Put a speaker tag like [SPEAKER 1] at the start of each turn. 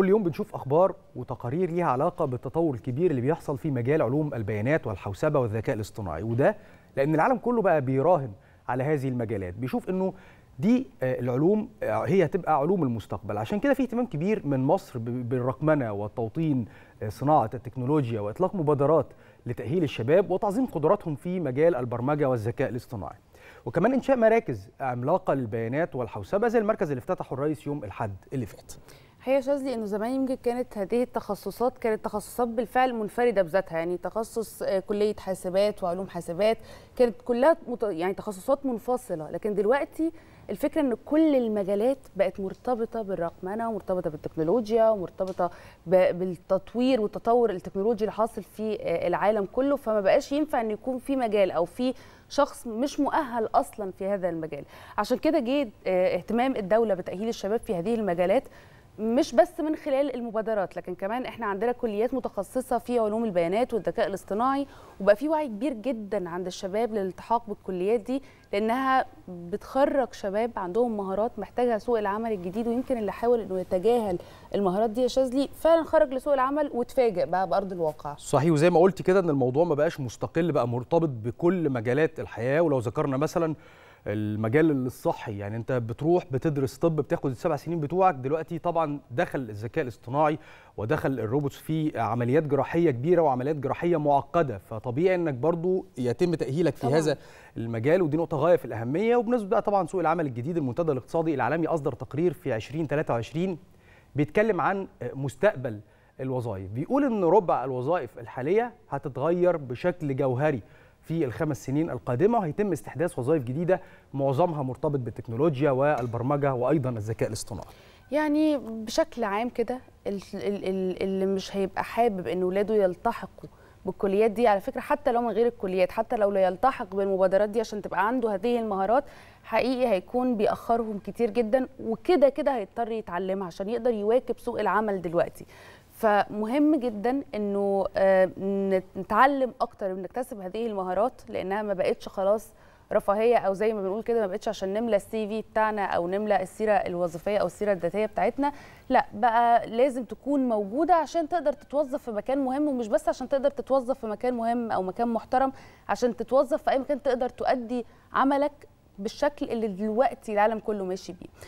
[SPEAKER 1] كل يوم بنشوف اخبار وتقارير ليها علاقه بالتطور الكبير اللي بيحصل في مجال علوم البيانات والحوسبه والذكاء الاصطناعي وده لان العالم كله بقى بيراهن على هذه المجالات بيشوف انه دي آه، العلوم آه، هي هتبقى علوم المستقبل عشان كده في اهتمام كبير من مصر بالرقمنه والتوطين آه، صناعه التكنولوجيا واطلاق مبادرات لتاهيل الشباب وتعظيم قدراتهم في مجال البرمجه والذكاء الاصطناعي وكمان انشاء مراكز عملاقه للبيانات والحوسبه زي المركز اللي افتتحه الرئيس يوم الاحد اللي فات
[SPEAKER 2] هي شاذلي انه زمان يمكن كانت هذه التخصصات كانت تخصصات بالفعل منفرده بذاتها يعني تخصص آه، كليه حاسبات وعلوم حاسبات كانت كلها يعني تخصصات منفصله لكن دلوقتي الفكره ان كل المجالات بقت مرتبطه بالرقمنه ومرتبطه بالتكنولوجيا ومرتبطه بالتطوير والتطور التكنولوجي اللي حاصل في آه، العالم كله فما بقاش ينفع ان يكون في مجال او في شخص مش مؤهل اصلا في هذا المجال عشان كده جه آه، اهتمام الدوله بتاهيل الشباب في هذه المجالات مش بس من خلال المبادرات لكن كمان احنا عندنا كليات متخصصه في علوم البيانات والذكاء الاصطناعي وبقى في وعي كبير جدا عند الشباب للالتحاق بالكليات دي لانها بتخرج شباب عندهم مهارات محتاجها سوق العمل الجديد ويمكن اللي حاول انه يتجاهل المهارات دي يا شاذلي فعلا خرج لسوق العمل وتفاجئ بقى بارض الواقع
[SPEAKER 1] صحيح وزي ما قلت كده ان الموضوع ما بقاش مستقل بقى مرتبط بكل مجالات الحياه ولو ذكرنا مثلا المجال الصحي يعني انت بتروح بتدرس طب بتاخد السبع سنين بتوعك دلوقتي طبعا دخل الذكاء الاصطناعي ودخل الروبوتس في عمليات جراحيه كبيره وعمليات جراحيه معقده فطبيعي انك برضو يتم تاهيلك في طبعا. هذا المجال ودي نقطه غايه في الاهميه وبنسبه بقى طبعا سوق العمل الجديد المنتدى الاقتصادي العالمي اصدر تقرير في 2023 بيتكلم عن مستقبل الوظائف بيقول ان ربع الوظائف الحاليه هتتغير بشكل جوهري في الخمس سنين القادمه هيتم استحداث وظائف جديده معظمها مرتبط بالتكنولوجيا والبرمجه وايضا الذكاء الاصطناعي
[SPEAKER 2] يعني بشكل عام كده اللي مش هيبقى حابب ان ولاده يلتحقوا بالكليات دي على فكره حتى لو من غير الكليات حتى لو لا يلتحق بالمبادرات دي عشان تبقى عنده هذه المهارات حقيقي هيكون بيأخرهم كتير جدا وكده كده هيضطر يتعلمها عشان يقدر يواكب سوق العمل دلوقتي فمهم جدا انه آه، نتعلم اكتر ونكتسب هذه المهارات لانها ما بقتش خلاص رفاهيه او زي ما بنقول كده ما بقتش عشان نملى السي في بتاعنا او نملى السيره الوظيفيه او السيره الذاتيه بتاعتنا لا بقى لازم تكون موجوده عشان تقدر تتوظف في مكان مهم ومش بس عشان تقدر تتوظف في مكان مهم او مكان محترم عشان تتوظف في اي مكان تقدر تؤدي عملك بالشكل اللي دلوقتي العالم كله ماشي بيه